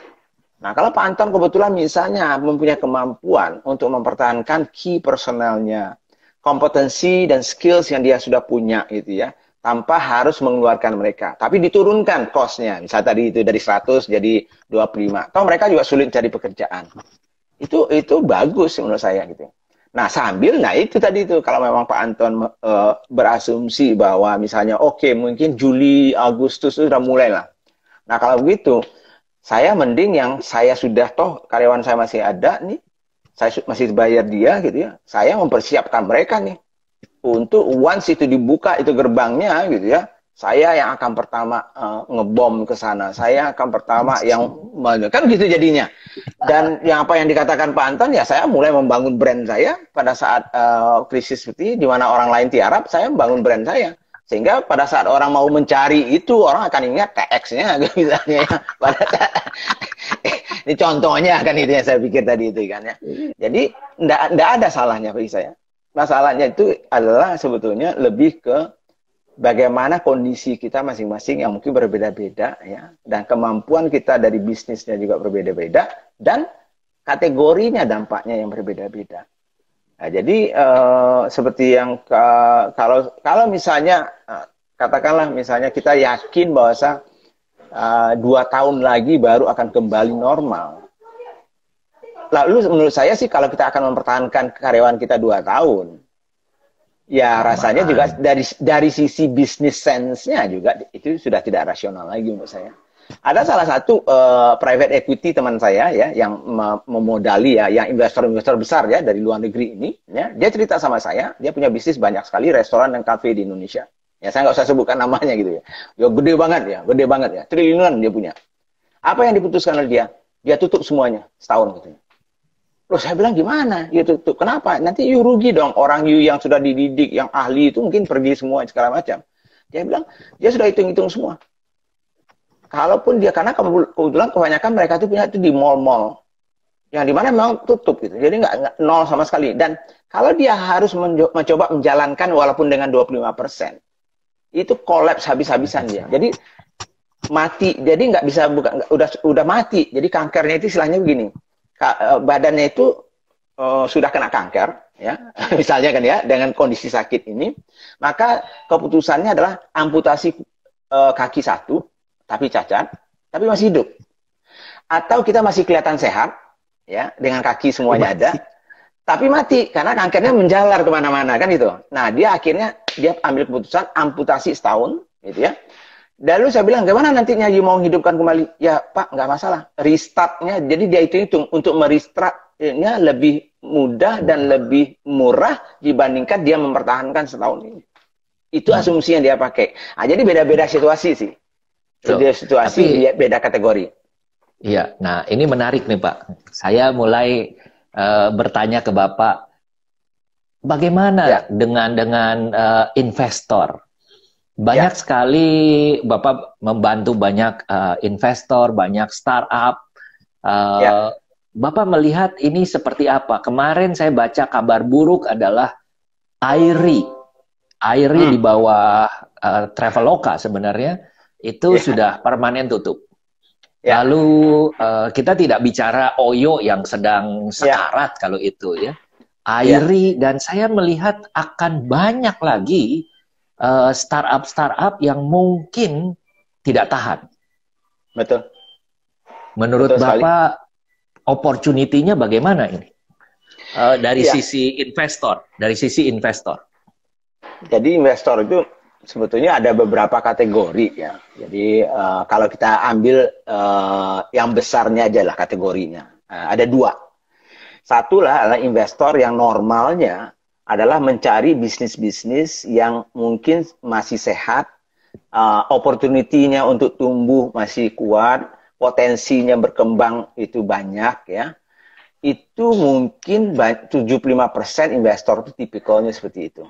Nah, kalau Pak Anton kebetulan misalnya mempunyai kemampuan untuk mempertahankan key personalnya, kompetensi dan skills yang dia sudah punya itu ya, tanpa harus mengeluarkan mereka. Tapi diturunkan cost-nya, misal tadi itu dari 100 jadi 25. Atau mereka juga sulit cari pekerjaan. Itu itu bagus menurut saya gitu. Nah sambil, nah itu tadi itu kalau memang Pak Anton uh, berasumsi bahwa misalnya oke okay, mungkin Juli Agustus sudah mulai lah. Nah kalau begitu saya mending yang saya sudah toh karyawan saya masih ada nih, saya masih bayar dia gitu ya. Saya mempersiapkan mereka nih untuk once itu dibuka itu gerbangnya gitu ya saya yang akan pertama uh, ngebom ke sana, saya akan pertama yang kan gitu jadinya. Dan yang apa yang dikatakan Pak Anton ya saya mulai membangun brand saya pada saat uh, krisis seperti di mana orang lain tiarap, saya membangun brand saya. Sehingga pada saat orang mau mencari itu orang akan ingat TX-nya [LAUGHS] misalnya ya. pada [LAUGHS] ini contohnya kan itu yang saya pikir tadi itu kan ya. Jadi tidak ada salahnya bagi saya. Masalahnya itu adalah sebetulnya lebih ke bagaimana kondisi kita masing-masing yang mungkin berbeda-beda ya dan kemampuan kita dari bisnisnya juga berbeda-beda dan kategorinya dampaknya yang berbeda-beda. Nah, jadi uh, seperti yang uh, kalau kalau misalnya uh, katakanlah misalnya kita yakin bahwa uh, dua tahun lagi baru akan kembali normal. Lalu menurut saya sih kalau kita akan mempertahankan karyawan kita dua tahun, Ya rasanya juga dari dari sisi bisnis sense-nya juga itu sudah tidak rasional lagi menurut saya. Ada salah satu uh, private equity teman saya ya yang memodali ya yang investor-investor besar ya dari luar negeri ini ya dia cerita sama saya dia punya bisnis banyak sekali restoran dan kafe di Indonesia ya saya nggak usah sebutkan namanya gitu ya ya gede banget ya gede banget ya triliunan dia punya apa yang diputuskan oleh dia dia tutup semuanya setahun katanya Loh saya bilang gimana? Gitu tuh. Kenapa? Nanti you rugi dong orang you yang sudah dididik, yang ahli itu mungkin pergi semua segala macam. Dia bilang dia sudah hitung-hitung semua. Kalaupun dia karena kebetulan kebanyakan mereka itu punya itu di mall-mall yang dimana memang tutup gitu. Jadi nggak nol sama sekali. Dan kalau dia harus mencoba menjalankan walaupun dengan 25 persen, itu kolaps habis-habisan dia. Jadi mati. Jadi nggak bisa bukan udah udah mati. Jadi kankernya itu istilahnya begini. Eh, badannya itu uh, sudah kena kanker, ya [LAUGHS] misalnya kan ya dengan kondisi sakit ini, maka keputusannya adalah amputasi uh, kaki satu, tapi cacat, tapi masih hidup, atau kita masih kelihatan sehat, ya dengan kaki semuanya mati. ada, tapi mati karena kankernya menjalar kemana-mana kan itu. Nah dia akhirnya dia ambil keputusan amputasi setahun, gitu ya Lalu saya bilang, gimana nantinya you mau hidupkan kembali? Ya Pak, nggak masalah. Restartnya, jadi dia itu hitung untuk merestartnya lebih mudah dan lebih murah dibandingkan dia mempertahankan setahun ini. Itu hmm. asumsi yang dia pakai. Nah, jadi beda-beda situasi sih. Beda situasi, tapi, beda kategori. Iya, nah ini menarik nih Pak. Saya mulai uh, bertanya ke Bapak, bagaimana ya. dengan dengan uh, investor? Banyak ya. sekali Bapak membantu banyak uh, investor, banyak startup. Uh, ya. Bapak melihat ini seperti apa? Kemarin saya baca kabar buruk adalah Airi. Airi hmm. di bawah uh, Traveloka sebenarnya itu ya. sudah permanen tutup. Ya. Lalu uh, kita tidak bicara Oyo yang sedang ya. sekarat ya. kalau itu ya. ya. Airi ya. dan saya melihat akan banyak lagi Eh, startup startup startup yang mungkin tidak tahan. Betul. Menurut Betul Bapak, opportunity-nya bagaimana ini? Uh, dari ya. sisi investor, dari sisi investor. Jadi investor itu sebetulnya ada beberapa kategori ya. Jadi uh, kalau kita ambil uh, yang besarnya aja lah kategorinya. Uh, ada dua. Satu lah adalah investor yang normalnya adalah mencari bisnis-bisnis yang mungkin masih sehat, uh, opportunity-nya untuk tumbuh masih kuat, potensinya berkembang itu banyak ya. Itu mungkin 75% investor itu tipikalnya seperti itu.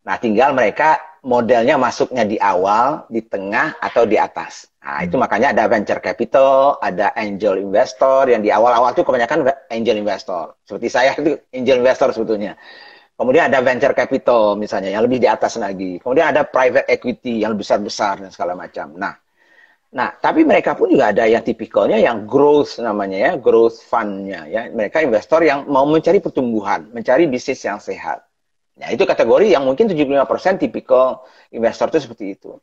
Nah, tinggal mereka modelnya masuknya di awal, di tengah, atau di atas. Nah, itu hmm. makanya ada venture capital, ada angel investor, yang di awal-awal itu kebanyakan angel investor. Seperti saya itu angel investor sebetulnya. Kemudian ada venture capital misalnya yang lebih di atas lagi. Kemudian ada private equity yang lebih besar-besar dan segala macam. Nah, Nah, tapi mereka pun juga ada yang tipikalnya yang growth namanya ya, growth fundnya ya. Mereka investor yang mau mencari pertumbuhan, mencari bisnis yang sehat. Nah, itu kategori yang mungkin 75% tipikal investor itu seperti itu.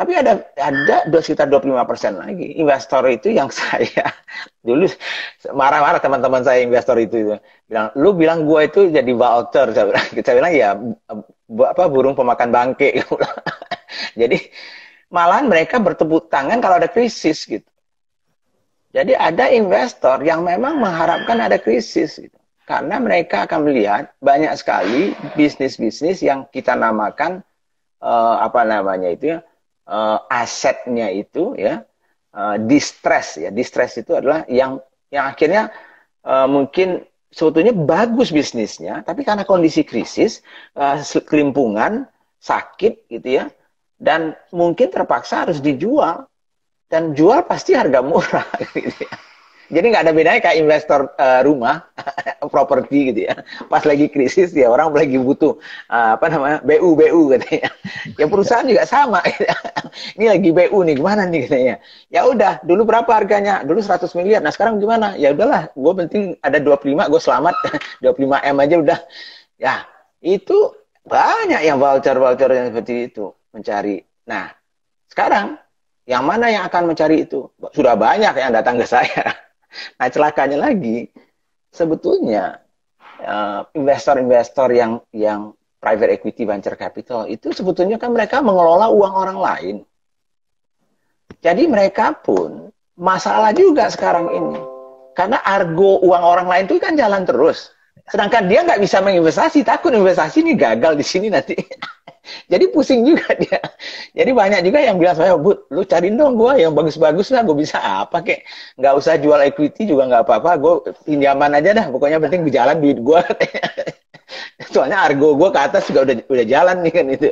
Tapi ada ada sekitar 25% lagi investor itu yang [LAUGHS] saya dulu marah-marah teman-teman saya investor itu itu bilang lu bilang gue itu jadi voucher saya bilang, [LAUGHS] saya bilang ya bu, apa burung pemakan bangke [LAUGHS] jadi malahan mereka bertepuk tangan kalau ada krisis gitu jadi ada investor yang memang mengharapkan ada krisis gitu karena mereka akan melihat banyak sekali bisnis-bisnis yang kita namakan uh, apa namanya itu ya uh, asetnya itu ya uh, distress ya distress itu adalah yang yang akhirnya uh, mungkin sebetulnya bagus bisnisnya tapi karena kondisi krisis uh, kelimpungan sakit gitu ya dan mungkin terpaksa harus dijual dan jual pasti harga murah [LAUGHS] gitu ya. Jadi nggak ada bedanya kayak investor uh, rumah, [LAUGHS] properti gitu ya. Pas lagi krisis ya orang lagi butuh uh, apa namanya BU BU gitu ya. ya perusahaan juga sama. [LAUGHS] Ini lagi BU nih gimana nih katanya. Gitu ya udah, dulu berapa harganya? Dulu 100 miliar. Nah sekarang gimana? Ya udahlah, gue penting ada 25, gue selamat 25 [LAUGHS] m aja udah. Ya itu banyak yang voucher-voucher yang seperti itu mencari. Nah sekarang yang mana yang akan mencari itu? Sudah banyak yang datang ke saya. Nah celakanya lagi, sebetulnya eh, investor-investor uh, yang yang private equity venture capital itu sebetulnya kan mereka mengelola uang orang lain. Jadi mereka pun masalah juga sekarang ini. Karena argo uang orang lain itu kan jalan terus. Sedangkan dia nggak bisa menginvestasi, takut investasi ini gagal di sini nanti. [LAUGHS] Jadi pusing juga [LAUGHS] dia. Jadi banyak juga yang bilang saya, but lu cari dong gue yang bagus-bagus lah, gue bisa apa kek. Nggak usah jual equity juga nggak apa-apa, gue pinjaman aja dah, pokoknya penting berjalan duit gue. [LAUGHS] Soalnya argo gue ke atas juga udah udah jalan nih kan itu.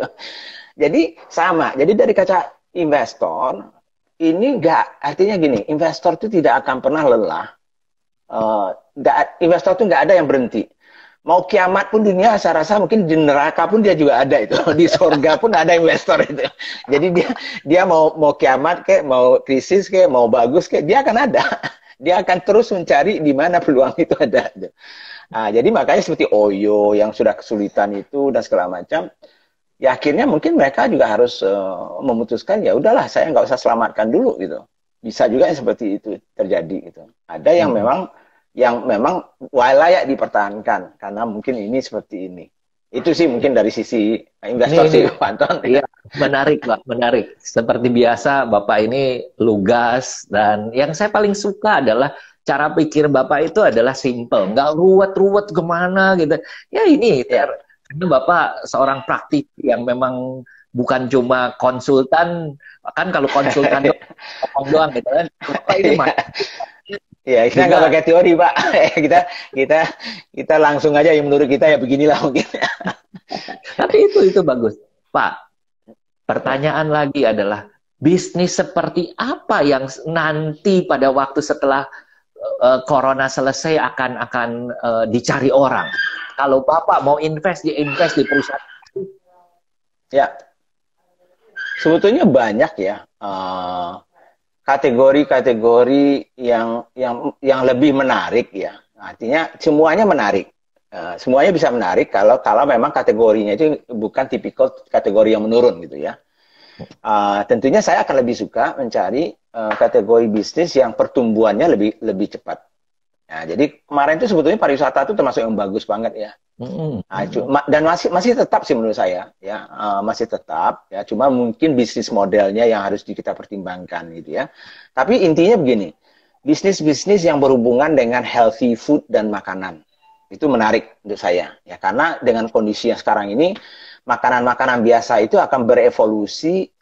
Jadi sama, jadi dari kaca investor, ini nggak, artinya gini, investor itu tidak akan pernah lelah. Uh, investor itu nggak ada yang berhenti mau kiamat pun dunia saya rasa mungkin di neraka pun dia juga ada itu [LAUGHS] di surga pun ada investor itu jadi dia dia mau mau kiamat kayak mau krisis kayak mau bagus kayak dia akan ada [LAUGHS] dia akan terus mencari di mana peluang itu ada nah, jadi makanya seperti Oyo yang sudah kesulitan itu dan segala macam ya akhirnya mungkin mereka juga harus uh, memutuskan ya udahlah saya nggak usah selamatkan dulu gitu bisa juga yang seperti itu terjadi gitu ada yang hmm. memang yang memang layak dipertahankan karena mungkin ini seperti ini. Itu sih mungkin dari sisi investor ini, sih, Anton. Iya, menarik Pak, menarik. Seperti biasa Bapak ini lugas dan yang saya paling suka adalah cara pikir Bapak itu adalah simple, nggak ruwet-ruwet kemana gitu. Ya ini, ya. karena Bapak seorang praktik yang memang bukan cuma konsultan, kan kalau konsultan [LAUGHS] doang, doang gitu kan. Bapak ini iya. Ya, kita nggak pakai teori, Pak. [LAUGHS] kita kita kita langsung aja yang menurut kita ya beginilah mungkin. [LAUGHS] Tapi itu itu bagus. Pak, pertanyaan lagi adalah bisnis seperti apa yang nanti pada waktu setelah uh, corona selesai akan akan uh, dicari orang. Kalau Bapak mau invest di invest di perusahaan Ya. Sebetulnya banyak ya. Uh, kategori-kategori yang yang yang lebih menarik ya. Artinya semuanya menarik. Uh, semuanya bisa menarik kalau kalau memang kategorinya itu bukan tipikal kategori yang menurun gitu ya. Uh, tentunya saya akan lebih suka mencari uh, kategori bisnis yang pertumbuhannya lebih lebih cepat. Nah, jadi kemarin itu sebetulnya pariwisata itu termasuk yang bagus banget ya. Mm-hmm. Nah, cuma, dan masih masih tetap sih menurut saya ya uh, masih tetap ya cuma mungkin bisnis modelnya yang harus kita pertimbangkan gitu ya. Tapi intinya begini bisnis bisnis yang berhubungan dengan healthy food dan makanan itu menarik untuk saya ya karena dengan kondisi yang sekarang ini makanan-makanan biasa itu akan berevolusi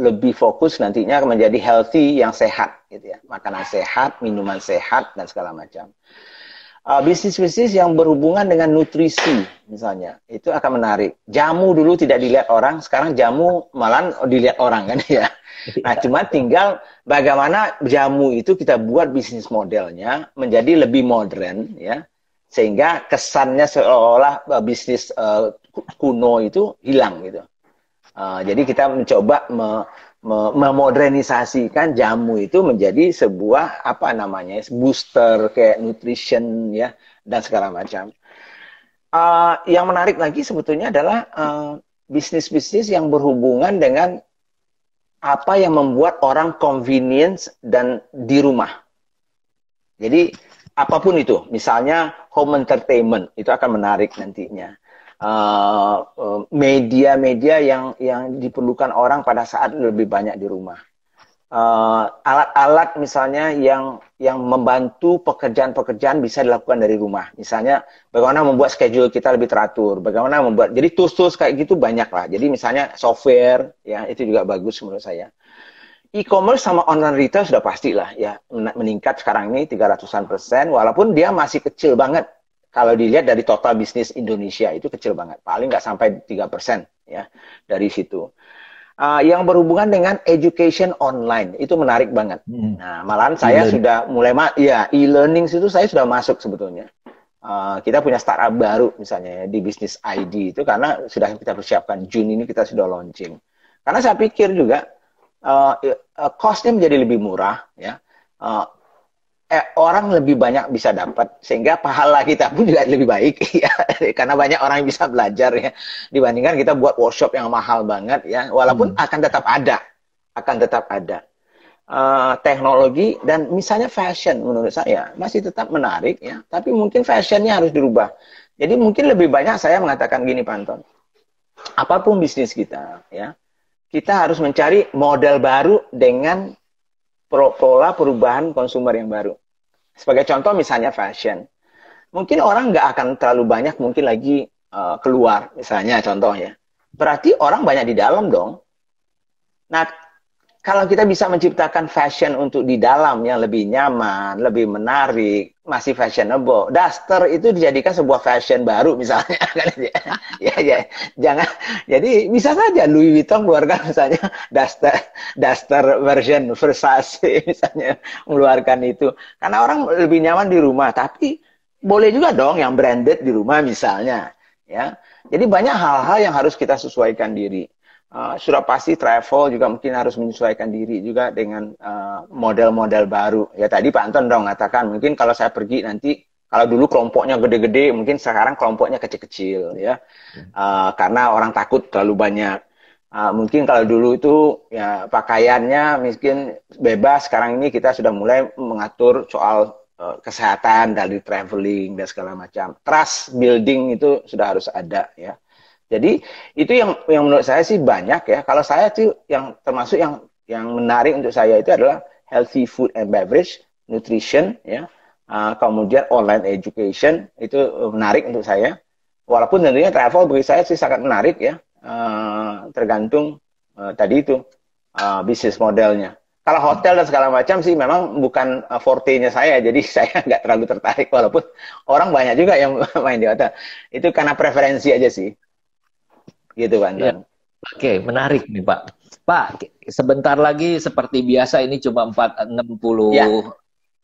lebih fokus nantinya menjadi healthy yang sehat gitu ya makanan sehat minuman sehat dan segala macam uh, bisnis-bisnis yang berhubungan dengan nutrisi misalnya itu akan menarik jamu dulu tidak dilihat orang sekarang jamu malah dilihat orang kan ya iya. nah cuma tinggal bagaimana jamu itu kita buat bisnis modelnya menjadi lebih modern ya sehingga kesannya seolah-olah uh, bisnis uh, kuno itu hilang gitu Ah, jadi kita mencoba me, me, memodernisasikan jamu itu menjadi sebuah apa namanya booster kayak nutrition ya dan segala macam. Uh, yang menarik lagi sebetulnya adalah ah, bisnis-bisnis uh, yang berhubungan dengan apa yang membuat orang convenience dan di rumah. Jadi apapun itu, misalnya home entertainment itu akan menarik nantinya. Eh, eh, media-media uh, yang yang diperlukan orang pada saat lebih banyak di rumah. Eh, alat-alat uh, misalnya yang yang membantu pekerjaan-pekerjaan bisa dilakukan dari rumah. Misalnya bagaimana membuat schedule kita lebih teratur, bagaimana membuat jadi tools-tools kayak gitu banyak lah. Jadi misalnya software ya itu juga bagus menurut saya e-commerce sama online retail sudah pastilah ya meningkat sekarang ini 300-an persen walaupun dia masih kecil banget kalau dilihat dari total bisnis Indonesia itu kecil banget, paling nggak sampai tiga persen ya dari situ. Uh, yang berhubungan dengan education online itu menarik banget. Hmm. Nah, malahan saya e sudah mulai ma ya e-learning situ saya sudah masuk sebetulnya. Uh, kita punya startup baru misalnya ya, di bisnis ID itu karena sudah kita persiapkan Juni ini kita sudah launching. Karena saya pikir juga uh, uh, costnya menjadi lebih murah ya. Uh, eh, orang lebih banyak bisa dapat sehingga pahala kita pun juga lebih baik [LAUGHS] ya karena banyak orang yang bisa belajar ya dibandingkan kita buat workshop yang mahal banget ya walaupun hmm. akan tetap ada akan tetap ada uh, teknologi dan misalnya fashion menurut saya masih tetap menarik ya tapi mungkin fashionnya harus dirubah jadi mungkin lebih banyak saya mengatakan gini Panton apapun bisnis kita ya kita harus mencari model baru dengan pola perubahan konsumer yang baru. Sebagai contoh misalnya fashion. Mungkin orang nggak akan terlalu banyak mungkin lagi uh, keluar misalnya contoh ya. Berarti orang banyak di dalam dong. Nah, kalau kita bisa menciptakan fashion untuk di dalam yang lebih nyaman, lebih menarik, masih fashionable. Duster itu dijadikan sebuah fashion baru misalnya. [LAUGHS] Kan? Ya, ya, ya, jangan. Jadi bisa saja Louis Vuitton mengeluarkan misalnya duster, duster version Versace misalnya mengeluarkan itu. Karena orang lebih nyaman di rumah, tapi boleh juga dong yang branded di rumah misalnya. Ya, jadi banyak hal-hal yang harus kita sesuaikan diri uh, eh, sudah pasti travel juga mungkin harus menyesuaikan diri juga dengan eh, model-model uh, baru. Ya tadi Pak Anton dong mengatakan mungkin kalau saya pergi nanti kalau dulu kelompoknya gede-gede, mungkin sekarang kelompoknya kecil-kecil ya, uh, karena orang takut terlalu banyak. Uh, mungkin kalau dulu itu ya pakaiannya mungkin bebas, sekarang ini kita sudah mulai mengatur soal kesehatan dari traveling dan segala macam. Trust building itu sudah harus ada ya. Jadi itu yang yang menurut saya sih banyak ya. Kalau saya sih yang termasuk yang yang menarik untuk saya itu adalah healthy food and beverage, nutrition ya. Uh, kemudian online education itu menarik untuk saya. Walaupun tentunya travel bagi saya sih sangat menarik ya. Uh, tergantung uh, tadi itu uh, bisnis modelnya. Kalau hotel dan segala macam sih memang bukan eh, forte-nya saya, [LAUGHS] jadi saya nggak terlalu tertarik walaupun orang banyak juga yang [LAUGHS] main di hotel. Itu karena preferensi aja sih gitu kan ya. Oke, menarik nih Pak. Pak, sebentar lagi seperti biasa ini cuma 460. Ya.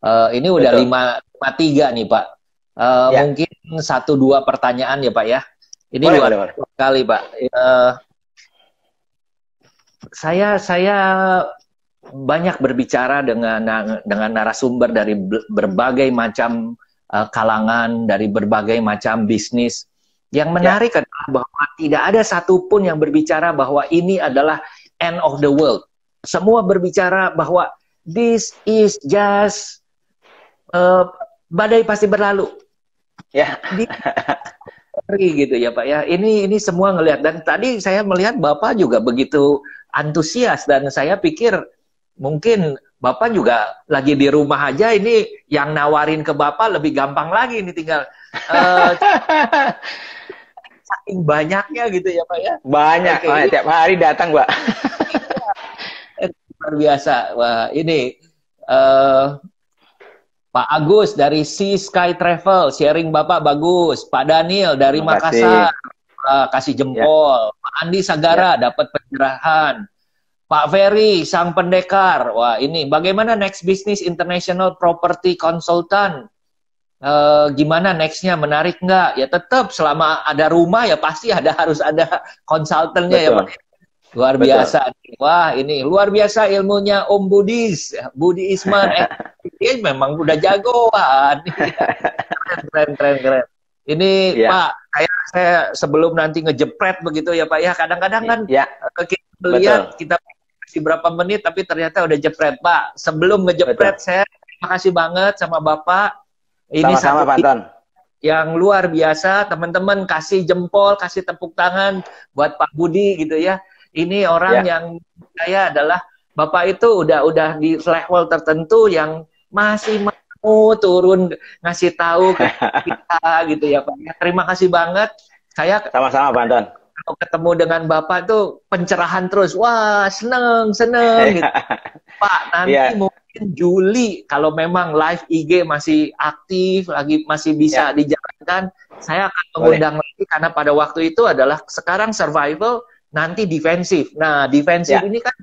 Uh, ini udah lima 5 53 nih Pak. Uh, ya. Mungkin satu dua pertanyaan ya Pak ya. Ini boleh, luar boleh, boleh. kali Pak. Uh, saya saya banyak berbicara dengan dengan narasumber dari berbagai macam eh, kalangan, dari berbagai macam bisnis yang ya. menarik ya. adalah bahwa tidak ada satupun yang berbicara bahwa ini adalah end of the world. Semua berbicara bahwa this is just uh, badai pasti berlalu. Ya. [LAUGHS] gitu ya Pak ya. Ini ini semua ngelihat dan tadi saya melihat Bapak juga begitu antusias dan saya pikir mungkin Bapak juga lagi di rumah aja ini yang nawarin ke Bapak lebih gampang lagi ini tinggal uh, [LAUGHS] saking banyaknya gitu ya Pak ya. Banyak, okay. tiap hari datang Pak. Iya, luar biasa. Wah, ini uh, Pak Agus dari Sea Sky Travel, sharing Bapak bagus. Pak Daniel dari Makassar, uh, kasih ya. jempol. Ya. Pak Andi Sagara ya. dapat pencerahan. Pak Ferry, sang pendekar. Wah, ini bagaimana next business international property consultant e, gimana nextnya menarik nggak? Ya tetap selama ada rumah ya pasti ada [LAUGHS] harus ada konsultannya ya Pak. Luar Betul. biasa. Wah ini luar biasa ilmunya Om Budis, Budi Isman. eh, [LAUGHS] memang udah jagoan. keren, keren, keren. Ini ya. Pak, saya, saya sebelum nanti ngejepret begitu ya Pak ya. Kadang-kadang kan ya. kita melihat Betul. kita kasih berapa menit tapi ternyata udah jepret Pak. Sebelum ngejepret Betul. saya terima kasih banget sama Bapak ini sama-sama Pak Yang luar biasa, teman-teman kasih jempol, kasih tepuk tangan buat Pak Budi gitu ya. Ini orang ya. yang saya adalah Bapak itu udah udah di level tertentu yang masih mau turun ngasih tahu kita [LAUGHS] gitu ya Pak. Ya. Terima kasih banget. Saya sama-sama Pak Anton kalau ketemu dengan bapak tuh pencerahan terus wah seneng seneng [LAUGHS] gitu pak nanti ya. mau mungkin Juli kalau memang live IG masih aktif lagi masih bisa ya. dijalankan, saya akan mengundang lagi karena pada waktu itu adalah sekarang survival nanti defensif. Nah, defensif ya. ini kan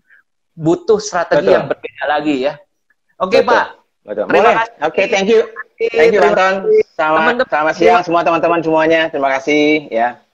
butuh strategi Betul. yang berbeda lagi ya. Oke, okay, Pak. Betul. Terima kasih. Oke, okay, thank you. Thank you, Anton. Selamat, selamat siang semua teman-teman semuanya. Terima kasih ya.